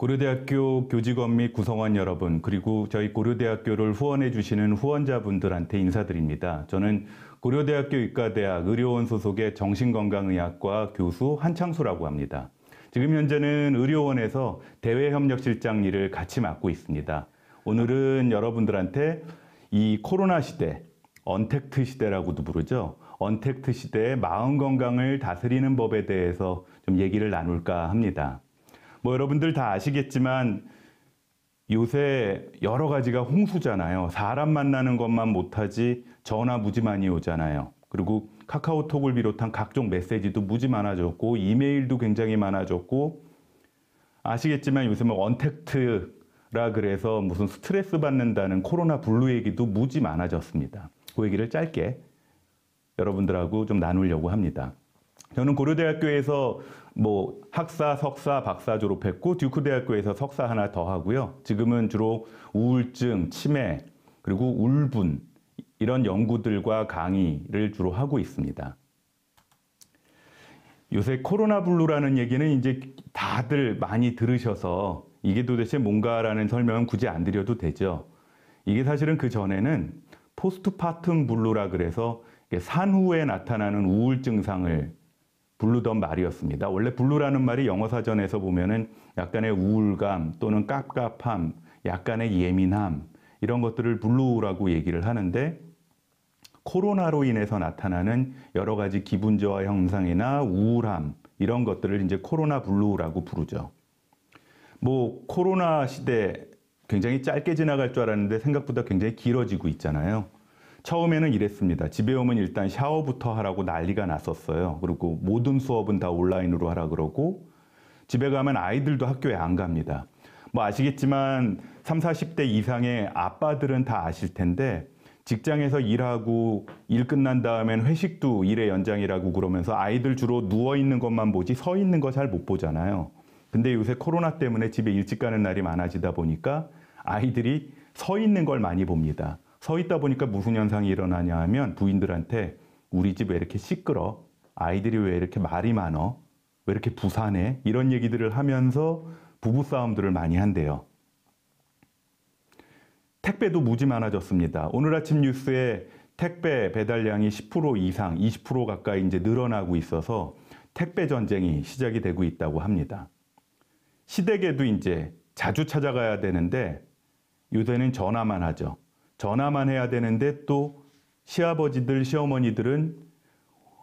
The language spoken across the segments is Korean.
고려대학교 교직원 및 구성원 여러분 그리고 저희 고려대학교를 후원해 주시는 후원자분들한테 인사드립니다. 저는 고려대학교 의과대학 의료원 소속의 정신건강의학과 교수 한창수라고 합니다. 지금 현재는 의료원에서 대외협력실장 일을 같이 맡고 있습니다. 오늘은 여러분들한테 이 코로나 시대, 언택트 시대라고도 부르죠. 언택트 시대의 마음 건강을 다스리는 법에 대해서 좀 얘기를 나눌까 합니다. 뭐 여러분들 다 아시겠지만 요새 여러 가지가 홍수잖아요. 사람 만나는 것만 못하지 전화 무지 많이 오잖아요. 그리고 카카오톡을 비롯한 각종 메시지도 무지 많아졌고 이메일도 굉장히 많아졌고 아시겠지만 요새 뭐 언택트라 그래서 무슨 스트레스 받는다는 코로나 블루 얘기도 무지 많아졌습니다. 그 얘기를 짧게 여러분들하고 좀 나누려고 합니다. 저는 고려대학교에서 뭐 학사, 석사, 박사 졸업했고 듀크 대학교에서 석사 하나 더 하고요. 지금은 주로 우울증, 치매, 그리고 울분 이런 연구들과 강의를 주로 하고 있습니다. 요새 코로나 블루라는 얘기는 이제 다들 많이 들으셔서 이게 도대체 뭔가라는 설명은 굳이 안 드려도 되죠. 이게 사실은 그 전에는 포스트파툼 블루라 그래서 산후에 나타나는 우울 증상을 블루던 말이었습니다. 원래 블루라는 말이 영어 사전에서 보면은 약간의 우울감 또는 깝깝함, 약간의 예민함 이런 것들을 블루라고 얘기를 하는데 코로나로 인해서 나타나는 여러 가지 기분 저하 형상이나 우울함 이런 것들을 이제 코로나 블루라고 부르죠. 뭐 코로나 시대 굉장히 짧게 지나갈 줄 알았는데 생각보다 굉장히 길어지고 있잖아요. 처음에는 이랬습니다. 집에 오면 일단 샤워부터 하라고 난리가 났었어요. 그리고 모든 수업은 다 온라인으로 하라 그러고 집에 가면 아이들도 학교에 안 갑니다. 뭐 아시겠지만 3, 40대 이상의 아빠들은 다 아실 텐데 직장에서 일하고 일 끝난 다음엔 회식도 일의 연장이라고 그러면서 아이들 주로 누워 있는 것만 보지 서 있는 거 잘 못 보잖아요. 근데 요새 코로나 때문에 집에 일찍 가는 날이 많아지다 보니까 아이들이 서 있는 걸 많이 봅니다. 서 있다 보니까 무슨 현상이 일어나냐 하면 부인들한테 우리 집 왜 이렇게 시끄러? 아이들이 왜 이렇게 말이 많어? 왜 이렇게 부산해? 이런 얘기들을 하면서 부부싸움들을 많이 한대요. 택배도 무지 많아졌습니다. 오늘 아침 뉴스에 택배 배달량이 10% 이상, 20% 가까이 이제 늘어나고 있어서 택배 전쟁이 시작이 되고 있다고 합니다. 시댁에도 이제 자주 찾아가야 되는데 요새는 전화만 하죠. 전화만 해야 되는데 또 시아버지들, 시어머니들은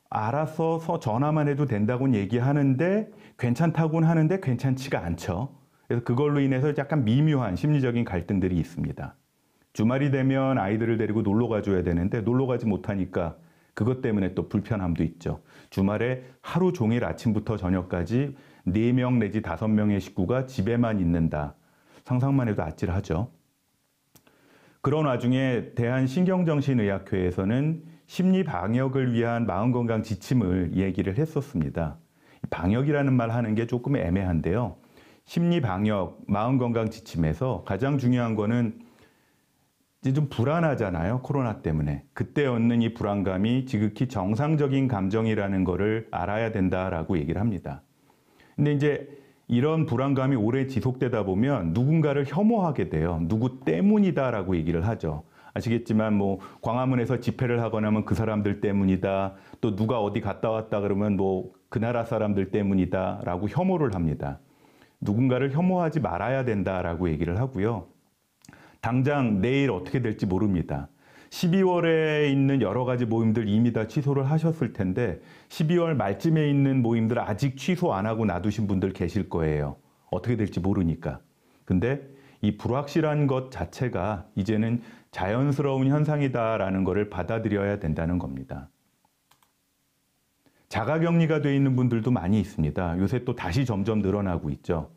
알아서 전화만 해도 된다고 얘기하는데 괜찮다고는 하는데 괜찮지가 않죠. 그래서 그걸로 인해서 약간 미묘한 심리적인 갈등들이 있습니다. 주말이 되면 아이들을 데리고 놀러 가줘야 되는데 놀러 가지 못하니까 그것 때문에 또 불편함도 있죠. 주말에 하루 종일 아침부터 저녁까지 4명 내지 5명의 식구가 집에만 있는다. 상상만 해도 아찔하죠. 그런 와중에 대한신경정신의학회에서는 심리 방역을 위한 마음건강 지침을 얘기를 했었습니다. 방역이라는 말 하는 게 조금 애매한데요. 심리 방역, 마음건강 지침에서 가장 중요한 거는 이제 좀 불안하잖아요. 코로나 때문에. 그때 얻는 이 불안감이 지극히 정상적인 감정이라는 거를 알아야 된다라고 얘기를 합니다. 근데 이제 이런 불안감이 오래 지속되다 보면 누군가를 혐오하게 돼요. 누구 때문이다라고 얘기를 하죠. 아시겠지만 뭐 광화문에서 집회를 하거나 하면 그 사람들 때문이다. 또 누가 어디 갔다 왔다 그러면 뭐 그 나라 사람들 때문이다라고 혐오를 합니다. 누군가를 혐오하지 말아야 된다라고 얘기를 하고요. 당장 내일 어떻게 될지 모릅니다. 12월에 있는 여러 가지 모임들 이미 다 취소를 하셨을 텐데 12월 말쯤에 있는 모임들 아직 취소 안 하고 놔두신 분들 계실 거예요. 어떻게 될지 모르니까. 근데 이 불확실한 것 자체가 이제는 자연스러운 현상이다라는 것을 받아들여야 된다는 겁니다. 자가격리가 돼 있는 분들도 많이 있습니다. 요새 또 다시 점점 늘어나고 있죠.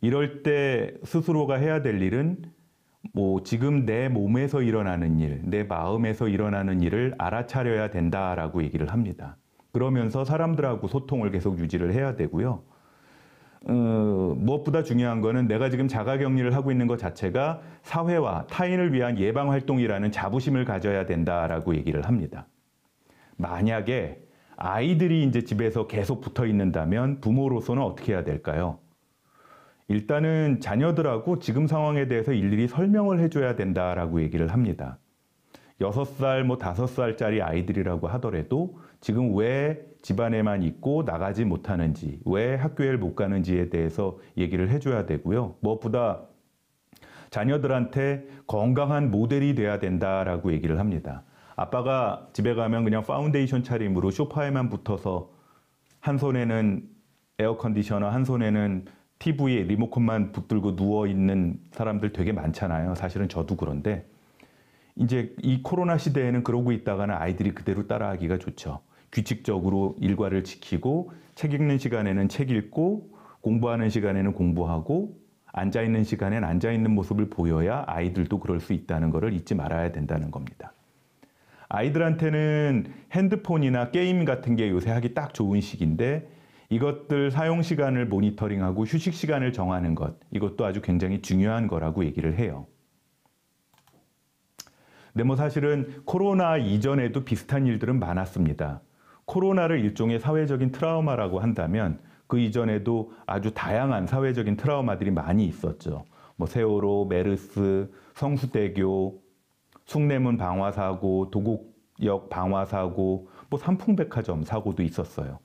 이럴 때 스스로가 해야 될 일은 뭐 지금 내 몸에서 일어나는 일, 내 마음에서 일어나는 일을 알아차려야 된다라고 얘기를 합니다. 그러면서 사람들하고 소통을 계속 유지를 해야 되고요. 어, 무엇보다 중요한 거는 내가 지금 자가격리를 하고 있는 것 자체가 사회와 타인을 위한 예방활동이라는 자부심을 가져야 된다라고 얘기를 합니다. 만약에 아이들이 이제 집에서 계속 붙어 있는다면 부모로서는 어떻게 해야 될까요? 일단은 자녀들하고 지금 상황에 대해서 일일이 설명을 해줘야 된다라고 얘기를 합니다. 6살, 뭐 5살짜리 아이들이라고 하더라도 지금 왜 집안에만 있고 나가지 못하는지, 왜 학교에 못 가는지에 대해서 얘기를 해줘야 되고요. 무엇보다 자녀들한테 건강한 모델이 돼야 된다라고 얘기를 합니다. 아빠가 집에 가면 그냥 파운데이션 차림으로 쇼파에만 붙어서 한 손에는 에어컨디셔너, 한 손에는 TV 리모컨만 붙들고 누워 있는 사람들 되게 많잖아요. 사실은 저도 그런데 이제 이 코로나 시대에는 그러고 있다가는 아이들이 그대로 따라하기가 좋죠. 규칙적으로 일과를 지키고 책 읽는 시간에는 책 읽고 공부하는 시간에는 공부하고 앉아 있는 시간엔 앉아 있는 모습을 보여야 아이들도 그럴 수 있다는 것을 잊지 말아야 된다는 겁니다. 아이들한테는 핸드폰이나 게임 같은 게 요새 하기 딱 좋은 시기인데 이것들 사용 시간을 모니터링하고 휴식 시간을 정하는 것 이것도 아주 굉장히 중요한 거라고 얘기를 해요. 근데 뭐 사실은 코로나 이전에도 비슷한 일들은 많았습니다. 코로나를 일종의 사회적인 트라우마라고 한다면 그 이전에도 아주 다양한 사회적인 트라우마들이 많이 있었죠. 뭐 세월호, 메르스, 성수대교, 숭례문 방화사고, 도곡역 방화사고, 뭐 삼풍백화점 사고도 있었어요.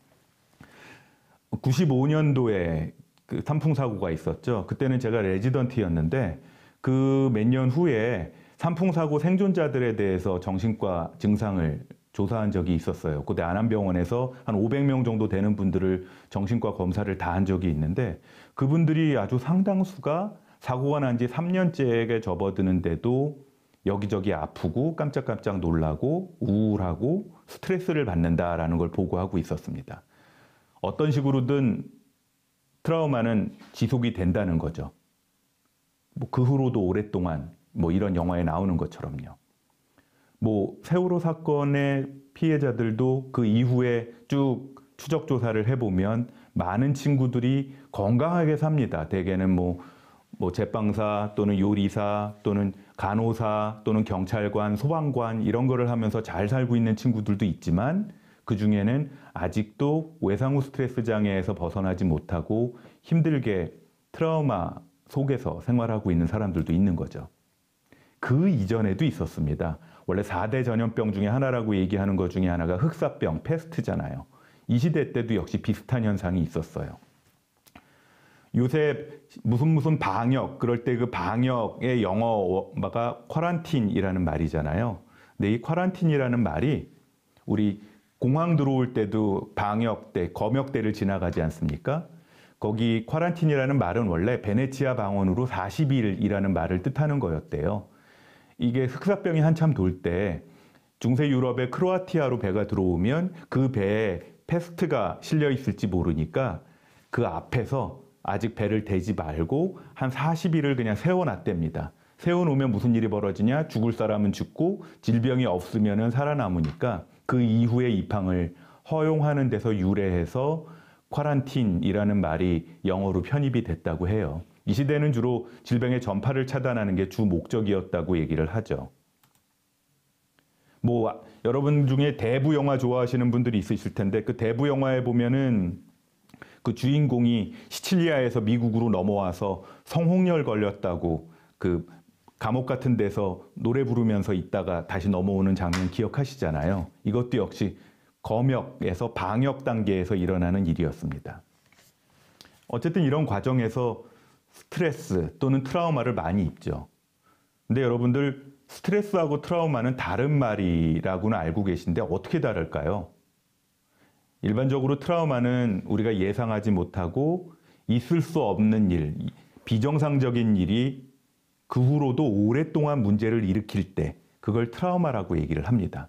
95년도에 그 산풍 사고가 있었죠. 그때는 제가 레지던트였는데 그 몇 년 후에 산풍 사고 생존자들에 대해서 정신과 증상을 조사한 적이 있었어요. 그때 안암병원에서 한 500명 정도 되는 분들을 정신과 검사를 다 한 적이 있는데 그분들이 아주 상당수가 사고가 난 지 3년째에 접어드는데도 여기저기 아프고 깜짝깜짝 놀라고 우울하고 스트레스를 받는다라는 걸 보고하고 있었습니다. 어떤 식으로든 트라우마는 지속이 된다는 거죠. 뭐그 후로도 오랫동안 뭐 이런 영화에 나오는 것처럼요. 뭐 세월호 사건의 피해자들도 그 이후에 쭉 추적 조사를 해보면 많은 친구들이 건강하게 삽니다. 대개는 뭐, 뭐 제빵사 또는 요리사 또는 간호사 또는 경찰관, 소방관 이런 거를 하면서 잘 살고 있는 친구들도 있지만 그 중에는 아직도 외상후 스트레스 장애에서 벗어나지 못하고 힘들게 트라우마 속에서 생활하고 있는 사람들도 있는 거죠. 그 이전에도 있었습니다. 원래 4대 전염병 중에 하나라고 얘기하는 것 중에 하나가 흑사병, 패스트잖아요. 이 시대 때도 역시 비슷한 현상이 있었어요. 요새 무슨 무슨 방역, 그럴 때 그 방역의 영어가 쿼란틴이라는 말이잖아요. 근데 이 쿼란틴이라는 말이 우리 공항 들어올 때도 방역대, 검역대를 지나가지 않습니까? 거기 쿼란틴이라는 말은 원래 베네치아 방언으로 40일이라는 말을 뜻하는 거였대요. 이게 흑사병이 한참 돌 때 중세 유럽의 크로아티아로 배가 들어오면 그 배에 패스트가 실려 있을지 모르니까 그 앞에서 아직 배를 대지 말고 한 40일을 그냥 세워놨답니다. 세워놓으면 무슨 일이 벌어지냐? 죽을 사람은 죽고 질병이 없으면 살아남으니까 그 이후에 입항을 허용하는 데서 유래해서 쿼란틴이라는 말이 영어로 편입이 됐다고 해요. 이 시대는 주로 질병의 전파를 차단하는 게 주 목적이었다고 얘기를 하죠. 뭐 여러분 중에 대부 영화 좋아하시는 분들이 있으실 텐데 그 대부 영화에 보면은 그 주인공이 시칠리아에서 미국으로 넘어와서 성홍열 걸렸다고 그 감옥 같은 데서 노래 부르면서 있다가 다시 넘어오는 장면 기억하시잖아요. 이것도 역시 검역에서 방역 단계에서 일어나는 일이었습니다. 어쨌든 이런 과정에서 스트레스 또는 트라우마를 많이 입죠. 근데 여러분들 스트레스하고 트라우마는 다른 말이라고는 알고 계신데 어떻게 다를까요? 일반적으로 트라우마는 우리가 예상하지 못하고 있을 수 없는 일, 비정상적인 일이 그 후로도 오랫동안 문제를 일으킬 때 그걸 트라우마라고 얘기를 합니다.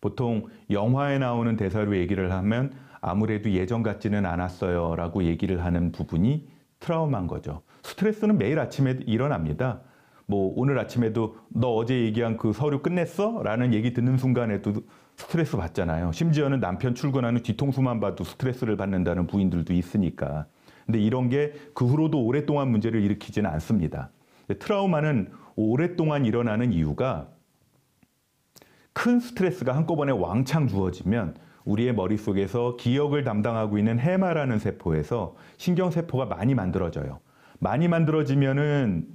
보통 영화에 나오는 대사로 얘기를 하면 아무래도 예전 같지는 않았어요 라고 얘기를 하는 부분이 트라우마인 거죠. 스트레스는 매일 아침에 일어납니다. 뭐 오늘 아침에도 너 어제 얘기한 그 서류 끝냈어? 라는 얘기 듣는 순간에도 스트레스 받잖아요. 심지어는 남편 출근하는 뒤통수만 봐도 스트레스를 받는다는 부인들도 있으니까. 근데 이런 게 그 후로도 오랫동안 문제를 일으키지는 않습니다. 트라우마는 오랫동안 일어나는 이유가 큰 스트레스가 한꺼번에 왕창 주어지면 우리의 머릿속에서 기억을 담당하고 있는 해마라는 세포에서 신경세포가 많이 만들어져요. 많이 만들어지면은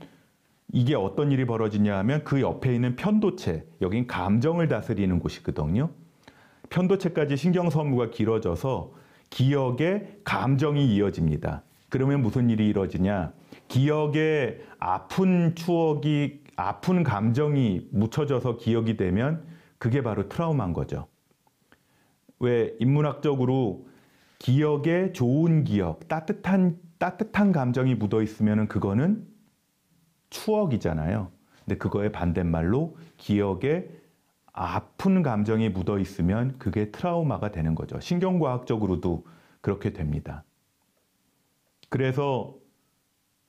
이게 어떤 일이 벌어지냐 하면 그 옆에 있는 편도체, 여긴 감정을 다스리는 곳이거든요. 편도체까지 신경섬유가 길어져서 기억에 감정이 이어집니다. 그러면 무슨 일이 이뤄지냐? 기억에 아픈 추억이 아픈 감정이 묻혀져서 기억이 되면 그게 바로 트라우마인 거죠. 왜 인문학적으로 기억에 좋은 기억, 따뜻한 따뜻한 감정이 묻어 있으면 그거는 추억이잖아요. 근데 그거의 반대말로 기억에 아픈 감정이 묻어 있으면 그게 트라우마가 되는 거죠. 신경과학적으로도 그렇게 됩니다. 그래서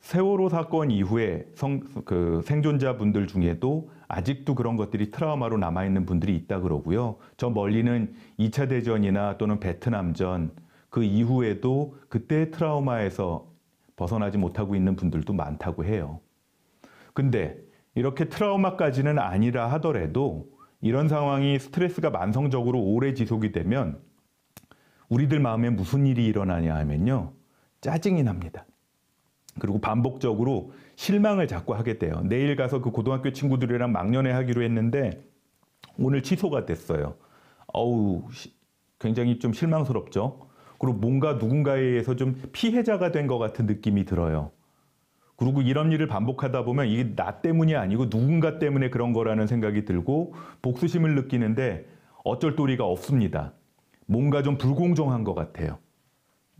세월호 사건 이후에 성, 그 생존자분들 중에도 아직도 그런 것들이 트라우마로 남아있는 분들이 있다 그러고요. 저 멀리는 2차 대전이나 또는 베트남전 그 이후에도 그때 트라우마에서 벗어나지 못하고 있는 분들도 많다고 해요. 근데 이렇게 트라우마까지는 아니라 하더라도 이런 상황이 스트레스가 만성적으로 오래 지속이 되면 우리들 마음에 무슨 일이 일어나냐 하면요. 짜증이 납니다. 그리고 반복적으로 실망을 자꾸 하게 돼요. 내일 가서 그 고등학교 친구들이랑 막년회 하기로 했는데 오늘 취소가 됐어요. 어우, 굉장히 좀 실망스럽죠. 그리고 뭔가 누군가에 의해서 좀 피해자가 된 것 같은 느낌이 들어요. 그리고 이런 일을 반복하다 보면 이게 나 때문이 아니고 누군가 때문에 그런 거라는 생각이 들고 복수심을 느끼는데 어쩔 도리가 없습니다. 뭔가 좀 불공정한 것 같아요.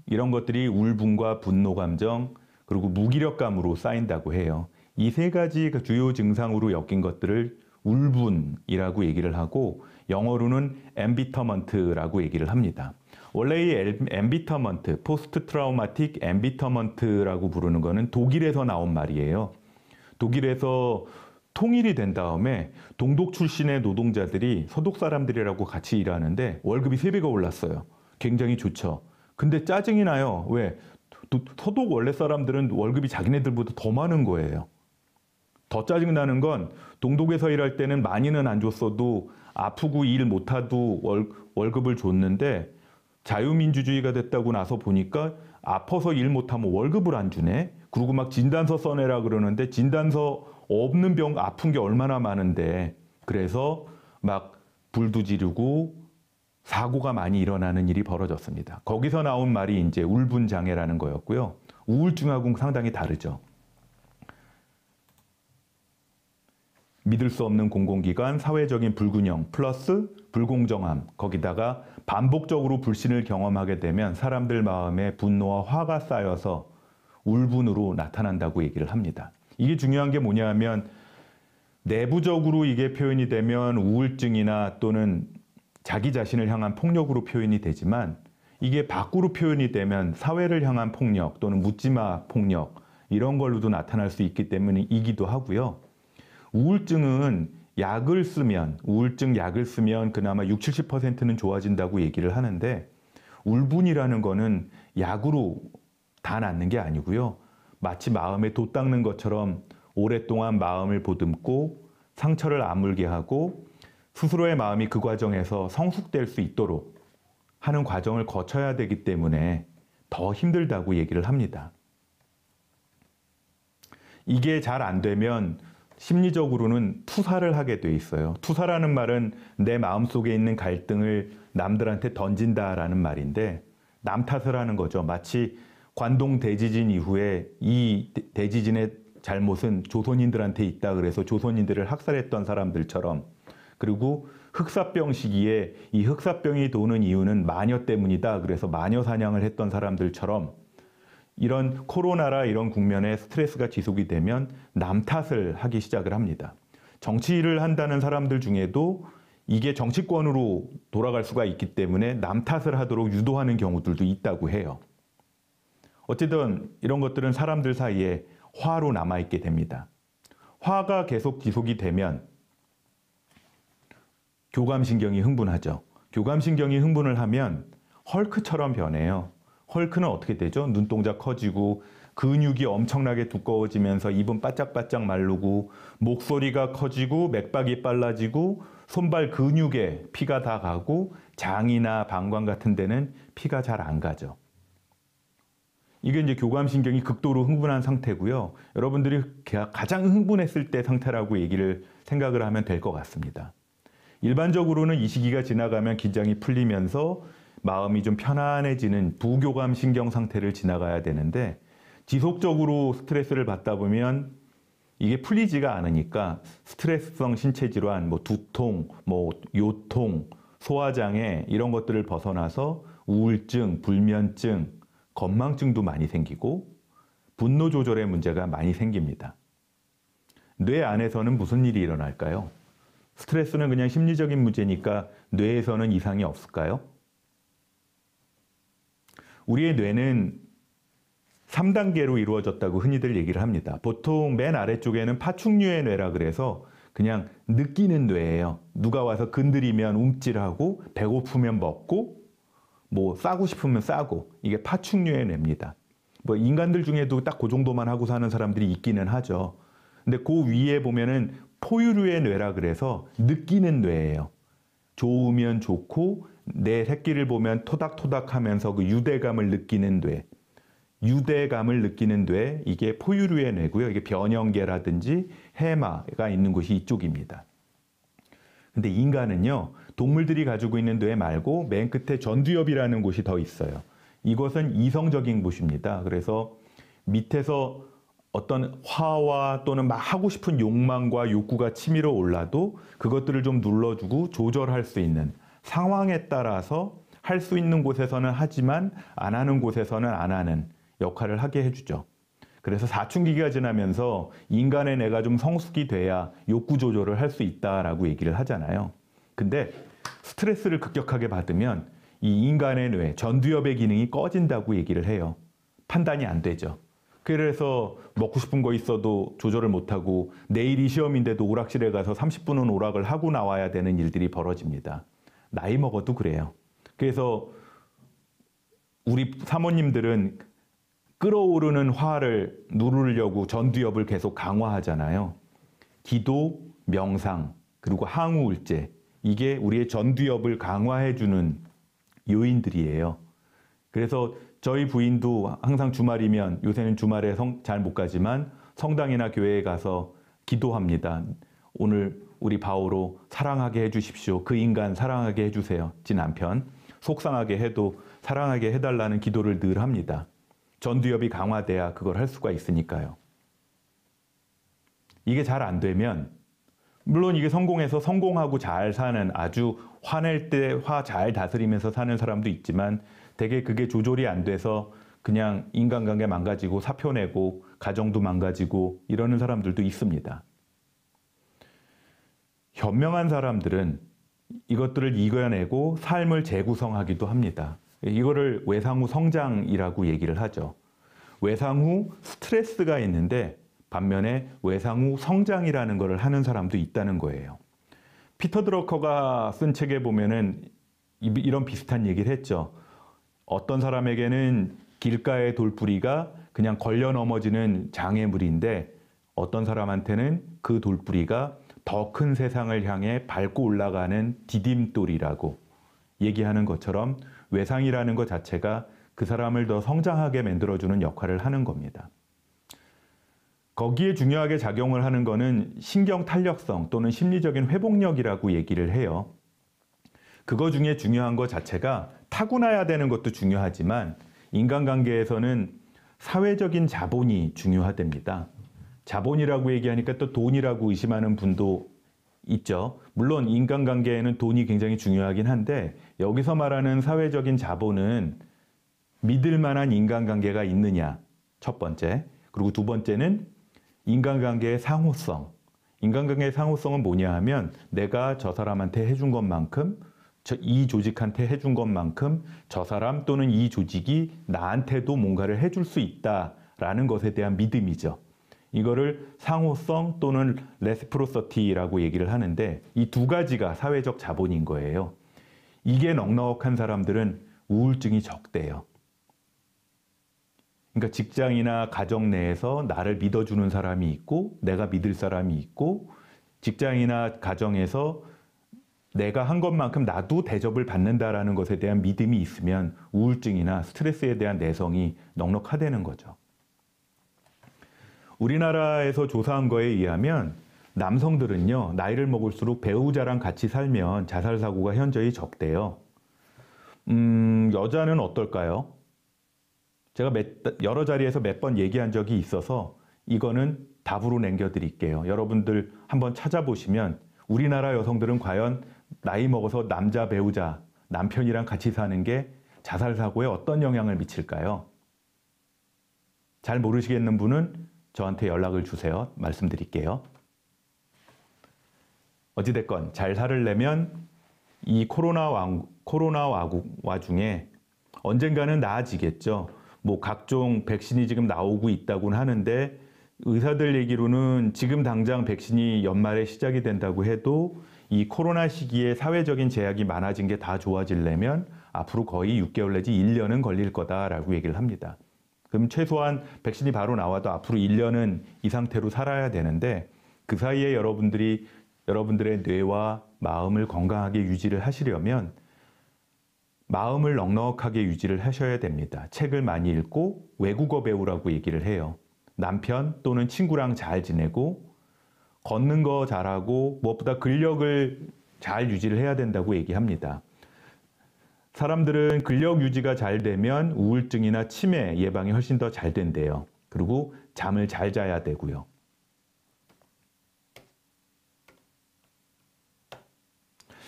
이런 것들이 울분과 분노 감정, 그리고 무기력감으로 쌓인다고 해요. 이 세 가지 그 주요 증상으로 엮인 것들을 울분이라고 얘기를 하고 영어로는 엠비터먼트라고 얘기를 합니다. 원래 이 엠비터먼트, 포스트 트라우마틱 엠비터먼트라고 부르는 거는 독일에서 나온 말이에요. 독일에서 통일이 된 다음에 동독 출신의 노동자들이 서독 사람들이라고 같이 일하는데 월급이 세배가 올랐어요. 굉장히 좋죠. 근데 짜증이 나요. 왜? 또 서독 원래 사람들은 월급이 자기네들보다 더 많은 거예요. 더 짜증나는 건 동독에서 일할 때는 많이는 안 줬어도 아프고 일 못하도 월, 월급을 줬는데 자유민주주의가 됐다고 나서 보니까 아파서 일 못하면 월급을 안 주네. 그리고 막 진단서 써내라 그러는데 진단서 없는 병 아픈 게 얼마나 많은데 그래서 막 불도 지르고 사고가 많이 일어나는 일이 벌어졌습니다. 거기서 나온 말이 이제 울분 장애라는 거였고요. 우울증하고는 상당히 다르죠. 믿을 수 없는 공공기관, 사회적인 불균형, 플러스 불공정함, 거기다가 반복적으로 불신을 경험하게 되면 사람들 마음에 분노와 화가 쌓여서 울분으로 나타난다고 얘기를 합니다. 이게 중요한 게 뭐냐 하면 내부적으로 이게 표현이 되면 우울증이나 또는 자기 자신을 향한 폭력으로 표현이 되지만 이게 밖으로 표현이 되면 사회를 향한 폭력 또는 묻지마 폭력 이런 걸로도 나타날 수 있기 때문이기도 하고요. 우울증은 약을 쓰면 우울증 약을 쓰면 그나마 6, 70%는 좋아진다고 얘기를 하는데 울분이라는 거는 약으로 다 낫는 게 아니고요. 마치 마음에 돛 닦는 것처럼 오랫동안 마음을 보듬고 상처를 아물게 하고 스스로의 마음이 그 과정에서 성숙될 수 있도록 하는 과정을 거쳐야 되기 때문에 더 힘들다고 얘기를 합니다. 이게 잘 안 되면 심리적으로는 투사를 하게 돼 있어요. 투사라는 말은 내 마음속에 있는 갈등을 남들한테 던진다라는 말인데 남 탓을 하는 거죠. 마치 관동 대지진 이후에 이 대지진의 잘못은 조선인들한테 있다 그래서 조선인들을 학살했던 사람들처럼 그리고 흑사병 시기에 이 흑사병이 도는 이유는 마녀 때문이다. 그래서 마녀 사냥을 했던 사람들처럼 이런 코로나라 이런 국면에 스트레스가 지속이 되면 남 탓을 하기 시작을 합니다. 정치를 한다는 사람들 중에도 이게 정치권으로 돌아갈 수가 있기 때문에 남 탓을 하도록 유도하는 경우들도 있다고 해요. 어쨌든 이런 것들은 사람들 사이에 화로 남아있게 됩니다. 화가 계속 지속이 되면 교감신경이 흥분하죠. 교감신경이 흥분을 하면 헐크처럼 변해요. 헐크는 어떻게 되죠? 눈동자 커지고 근육이 엄청나게 두꺼워지면서 입은 바짝바짝 말르고 목소리가 커지고 맥박이 빨라지고 손발 근육에 피가 다 가고 장이나 방광 같은 데는 피가 잘 안 가죠. 이게 이제 교감신경이 극도로 흥분한 상태고요. 여러분들이 가장 흥분했을 때 상태라고 얘기를 생각을 하면 될 것 같습니다. 일반적으로는 이 시기가 지나가면 긴장이 풀리면서 마음이 좀 편안해지는 부교감 신경 상태를 지나가야 되는데 지속적으로 스트레스를 받다 보면 이게 풀리지가 않으니까 스트레스성 신체 질환, 뭐 두통, 뭐 요통, 소화장애 이런 것들을 벗어나서 우울증, 불면증, 건망증도 많이 생기고 분노 조절의 문제가 많이 생깁니다. 뇌 안에서는 무슨 일이 일어날까요? 스트레스는 그냥 심리적인 문제니까 뇌에서는 이상이 없을까요? 우리의 뇌는 3단계로 이루어졌다고 흔히들 얘기를 합니다. 보통 맨 아래쪽에는 파충류의 뇌라 그래서 그냥 느끼는 뇌예요. 누가 와서 건드리면 움찔하고 배고프면 먹고 뭐 싸고 싶으면 싸고 이게 파충류의 뇌입니다. 뭐 인간들 중에도 딱 그 정도만 하고 사는 사람들이 있기는 하죠. 근데 그 위에 보면은 포유류의 뇌라 그래서 느끼는 뇌예요. 좋으면 좋고 내 새끼를 보면 토닥토닥 하면서 그 유대감을 느끼는 뇌. 유대감을 느끼는 뇌, 이게 포유류의 뇌고요. 이게 변형계라든지 해마가 있는 곳이 이쪽입니다. 근데 인간은요, 동물들이 가지고 있는 뇌 말고 맨 끝에 전두엽이라는 곳이 더 있어요. 이것은 이성적인 곳입니다. 그래서 밑에서 어떤 화와 또는 막 하고 싶은 욕망과 욕구가 치밀어 올라도 그것들을 좀 눌러주고 조절할 수 있는 상황에 따라서 할 수 있는 곳에서는 하지만 안 하는 곳에서는 안 하는 역할을 하게 해주죠. 그래서 사춘기가 지나면서 인간의 내가 좀 성숙이 돼야 욕구 조절을 할 수 있다라고 얘기를 하잖아요. 근데 스트레스를 급격하게 받으면 이 인간의 뇌, 전두엽의 기능이 꺼진다고 얘기를 해요. 판단이 안 되죠. 그래서 먹고 싶은 거 있어도 조절을 못하고 내일이 시험인데도 오락실에 가서 30분은 오락을 하고 나와야 되는 일들이 벌어집니다. 나이 먹어도 그래요. 그래서 우리 사모님들은 끓어오르는 화를 누르려고 전두엽을 계속 강화하잖아요. 기도, 명상, 그리고 항우울제. 이게 우리의 전두엽을 강화해주는 요인들이에요. 그래서 저희 부인도 항상 주말이면 요새는 주말에 잘 못 가지만 성당이나 교회에 가서 기도합니다. 오늘 우리 바오로 사랑하게 해주십시오. 그 인간 사랑하게 해주세요. 지 남편. 속상하게 해도 사랑하게 해달라는 기도를 늘 합니다. 전두엽이 강화돼야 그걸 할 수가 있으니까요. 이게 잘 안 되면, 물론 이게 성공해서 성공하고 잘 사는 아주 화낼 때 화 잘 다스리면서 사는 사람도 있지만 대개 그게 조절이 안 돼서 그냥 인간관계 망가지고 사표 내고 가정도 망가지고 이러는 사람들도 있습니다. 현명한 사람들은 이것들을 이겨내고 삶을 재구성하기도 합니다. 이거를 외상후 성장이라고 얘기를 하죠. 외상후 스트레스가 있는데 반면에 외상후 성장이라는 것을 하는 사람도 있다는 거예요. 피터 드러커가 쓴 책에 보면은 이런 비슷한 얘기를 했죠. 어떤 사람에게는 길가의 돌뿌리가 그냥 걸려 넘어지는 장애물인데 어떤 사람한테는 그 돌뿌리가 더 큰 세상을 향해 밟고 올라가는 디딤돌이라고 얘기하는 것처럼 외상이라는 것 자체가 그 사람을 더 성장하게 만들어주는 역할을 하는 겁니다. 거기에 중요하게 작용을 하는 것은 신경 탄력성 또는 심리적인 회복력이라고 얘기를 해요. 그거 중에 중요한 것 자체가 타고나야 되는 것도 중요하지만 인간관계에서는 사회적인 자본이 중요하답니다. 자본이라고 얘기하니까 또 돈이라고 의심하는 분도 있죠. 물론 인간관계에는 돈이 굉장히 중요하긴 한데 여기서 말하는 사회적인 자본은 믿을 만한 인간관계가 있느냐 첫 번째 그리고 두 번째는 인간관계의 상호성 인간관계의 상호성은 뭐냐 하면 내가 저 사람한테 해준 것만큼 이 조직한테 해준 것만큼 저 사람 또는 이 조직이 나한테도 뭔가를 해줄 수 있다라는 것에 대한 믿음이죠. 이거를 상호성 또는 레스프로서티라고 얘기를 하는데 이 두 가지가 사회적 자본인 거예요. 이게 넉넉한 사람들은 우울증이 적대요. 그러니까 직장이나 가정 내에서 나를 믿어주는 사람이 있고 내가 믿을 사람이 있고 직장이나 가정에서 내가 한 것만큼 나도 대접을 받는다라는 것에 대한 믿음이 있으면 우울증이나 스트레스에 대한 내성이 넉넉하되는 거죠. 우리나라에서 조사한 거에 의하면 남성들은요, 나이를 먹을수록 배우자랑 같이 살면 자살 사고가 현저히 적대요. 음, 여자는 어떨까요? 제가 몇, 여러 자리에서 몇 번 얘기한 적이 있어서 이거는 답으로 남겨드릴게요. 여러분들 한번 찾아보시면 우리나라 여성들은 과연 나이 먹어서 남자 배우자, 남편이랑 같이 사는 게 자살 사고에 어떤 영향을 미칠까요? 잘 모르시겠는 분은 저한테 연락을 주세요. 말씀드릴게요. 어찌됐건 잘 살을 내면 이 코로나, 왕, 코로나 와국, 와중에 언젠가는 나아지겠죠. 뭐 각종 백신이 지금 나오고 있다고 하는데 의사들 얘기로는 지금 당장 백신이 연말에 시작이 된다고 해도 이 코로나 시기에 사회적인 제약이 많아진 게 다 좋아지려면 앞으로 거의 6개월 내지 1년은 걸릴 거다라고 얘기를 합니다. 그럼 최소한 백신이 바로 나와도 앞으로 1년은 이 상태로 살아야 되는데 그 사이에 여러분들이 여러분들의 뇌와 마음을 건강하게 유지를 하시려면 마음을 넉넉하게 유지를 하셔야 됩니다. 책을 많이 읽고 외국어 배우라고 얘기를 해요. 남편 또는 친구랑 잘 지내고 걷는 거 잘하고 무엇보다 근력을 잘 유지를 해야 된다고 얘기합니다. 사람들은 근력 유지가 잘 되면 우울증이나 치매 예방이 훨씬 더 잘 된대요. 그리고 잠을 잘 자야 되고요.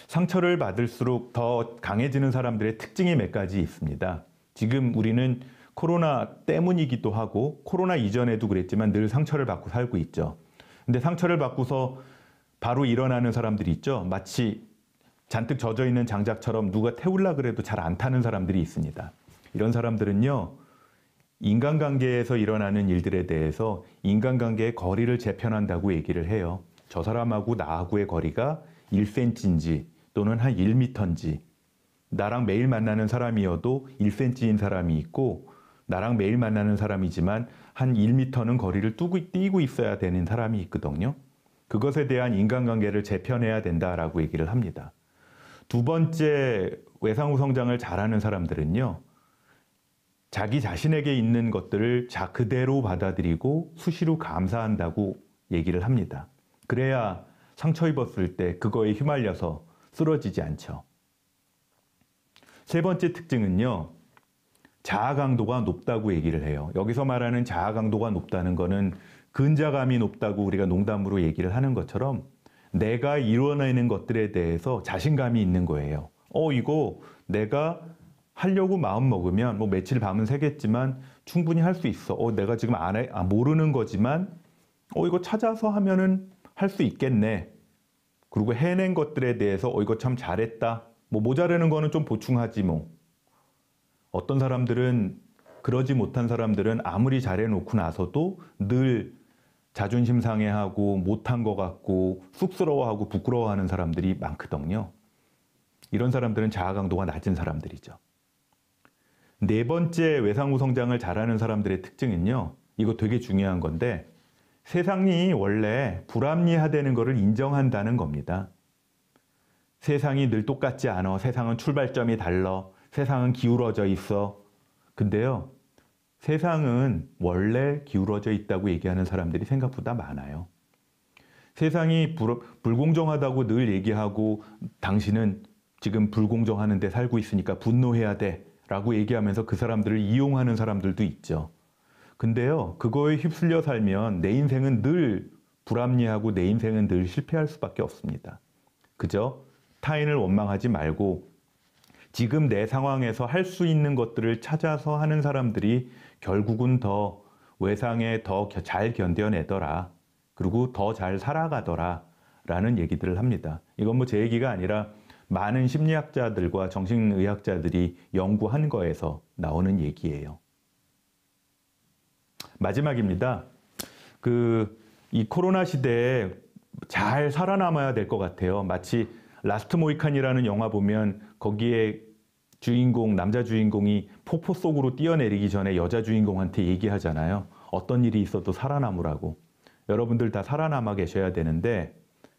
상처를 받을수록 더 강해지는 사람들의 특징이 몇 가지 있습니다. 지금 우리는 코로나 때문이기도 하고 코로나 이전에도 그랬지만 늘 상처를 받고 살고 있죠. 근데 상처를 받고서 바로 일어나는 사람들이 있죠. 마치 잔뜩 젖어 있는 장작처럼 누가 태울라 그래도 잘 안 타는 사람들이 있습니다. 이런 사람들은요. 인간관계에서 일어나는 일들에 대해서 인간관계의 거리를 재편한다고 얘기를 해요. 저 사람하고 나하고의 거리가 1cm인지 또는 한 1m인지 나랑 매일 만나는 사람이어도 1cm인 사람이 있고 나랑 매일 만나는 사람이지만 한1미터는 거리를 뛰고, 뛰고 있어야 되는 사람이 있거든요. 그것에 대한 인간관계를 재편해야 된다라고 얘기를 합니다. 두 번째 외상후 성장을 잘하는 사람들은요. 자기 자신에게 있는 것들을 자 그대로 받아들이고 수시로 감사한다고 얘기를 합니다. 그래야 상처 입었을 때 그거에 휘말려서 쓰러지지 않죠. 세 번째 특징은요. 자아 강도가 높다고 얘기를 해요. 여기서 말하는 자아 강도가 높다는 거는 근자감이 높다고 우리가 농담으로 얘기를 하는 것처럼 내가 이뤄내는 것들에 대해서 자신감이 있는 거예요. 어, 이거 내가 하려고 마음 먹으면 뭐 며칠 밤은 새겠지만 충분히 할 수 있어. 어, 내가 지금 안 해, 아, 모르는 거지만 어, 이거 찾아서 하면은 할 수 있겠네. 그리고 해낸 것들에 대해서 어, 이거 참 잘했다. 뭐 모자르는 거는 좀 보충하지 뭐. 어떤 사람들은 그러지 못한 사람들은 아무리 잘해놓고 나서도 늘 자존심 상해하고 못한 것 같고 쑥스러워하고 부끄러워하는 사람들이 많거든요. 이런 사람들은 자아 강도가 낮은 사람들이죠. 네 번째 외상후 성장을 잘하는 사람들의 특징은요. 이거 되게 중요한 건데 세상이 원래 불합리화되는 것을 인정한다는 겁니다. 세상이 늘 똑같지 않아. 세상은 출발점이 달러. 세상은 기울어져 있어. 근데요. 세상은 원래 기울어져 있다고 얘기하는 사람들이 생각보다 많아요. 세상이 불, 불공정하다고 늘 얘기하고 당신은 지금 불공정하는데 살고 있으니까 분노해야 돼 라고 얘기하면서 그 사람들을 이용하는 사람들도 있죠. 근데요, 그거에 휩쓸려 살면 내 인생은 늘 불합리하고 내 인생은 늘 실패할 수밖에 없습니다. 그죠? 타인을 원망하지 말고 지금 내 상황에서 할 수 있는 것들을 찾아서 하는 사람들이 결국은 더 외상에 더 잘 견뎌내더라. 그리고 더 잘 살아가더라. 라는 얘기들을 합니다. 이건 뭐 제 얘기가 아니라 많은 심리학자들과 정신의학자들이 연구한 거에서 나오는 얘기예요. 마지막입니다. 그, 이 코로나 시대에 잘 살아남아야 될 것 같아요. 마치 라스트 모이칸이라는 영화 보면 거기에 주인공 남자 주인공이 폭포 속으로 뛰어내리기 전에 여자 주인공한테 얘기하잖아요. 어떤 일이 있어도 살아남으라고. 여러분들 다 살아남아 계셔야 되는데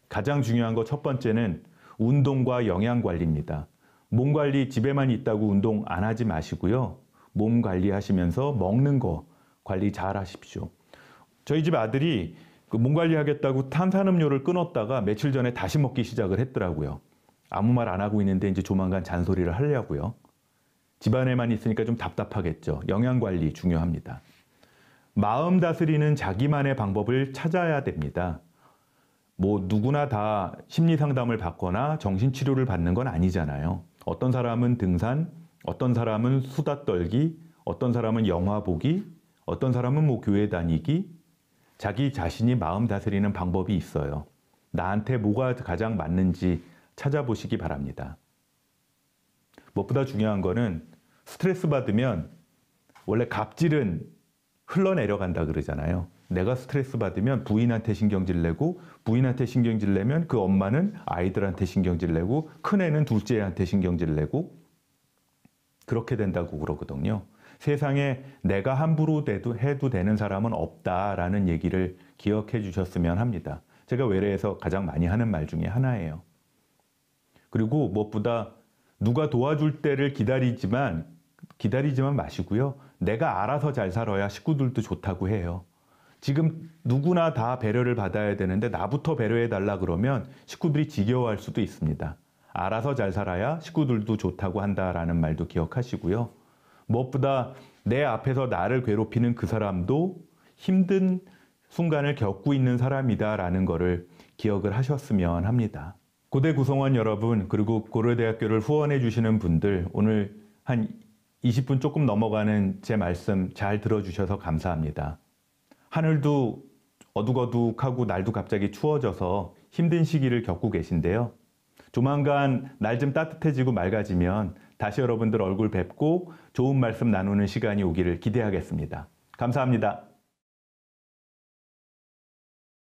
가장 중요한 거 첫 번째는 운동과 영양 관리입니다. 몸 관리 집에만 있다고 운동 안 하지 마시고요. 몸 관리하시면서 먹는 거 관리 잘 하십시오. 저희 집 아들이 그몸 관리하겠다고 탄산음료를 끊었다가 며칠 전에 다시 먹기 시작을 했더라고요. 아무 말 안 하고 있는데 이제 조만간 잔소리를 하려고요. 집안에만 있으니까 좀 답답하겠죠. 영양 관리 중요합니다. 마음 다스리는 자기만의 방법을 찾아야 됩니다. 뭐 누구나 다 심리 상담을 받거나 정신 치료를 받는 건 아니잖아요. 어떤 사람은 등산, 어떤 사람은 수다 떨기, 어떤 사람은 영화 보기, 어떤 사람은 뭐 교회 다니기, 자기 자신이 마음 다스리는 방법이 있어요. 나한테 뭐가 가장 맞는지 찾아보시기 바랍니다. 무엇보다 중요한 거는 스트레스 받으면 원래 갑질은 흘러내려간다 그러잖아요. 내가 스트레스 받으면 부인한테 신경질 내고 부인한테 신경질 내면 그 엄마는 아이들한테 신경질 내고 큰애는 둘째한테 신경질 내고 그렇게 된다고 그러거든요. 세상에 내가 함부로 돼도 해도 되는 사람은 없다라는 얘기를 기억해 주셨으면 합니다. 제가 외래에서 가장 많이 하는 말 중에 하나예요. 그리고 무엇보다 누가 도와줄 때를 기다리지만 기다리지만 마시고요. 내가 알아서 잘 살아야 식구들도 좋다고 해요. 지금 누구나 다 배려를 받아야 되는데 나부터 배려해 달라 그러면 식구들이 지겨워할 수도 있습니다. 알아서 잘 살아야 식구들도 좋다고 한다라는 말도 기억하시고요. 무엇보다 내 앞에서 나를 괴롭히는 그 사람도 힘든 순간을 겪고 있는 사람이다라는 거를 기억을 하셨으면 합니다. 고대 구성원 여러분 그리고 고려대학교를 후원해 주시는 분들 오늘 한 20분 조금 넘어가는 제 말씀 잘 들어주셔서 감사합니다. 하늘도 어둑어둑하고 날도 갑자기 추워져서 힘든 시기를 겪고 계신데요. 조만간 날 좀 따뜻해지고 맑아지면 다시 여러분들 얼굴 뵙고 좋은 말씀 나누는 시간이 오기를 기대하겠습니다. 감사합니다.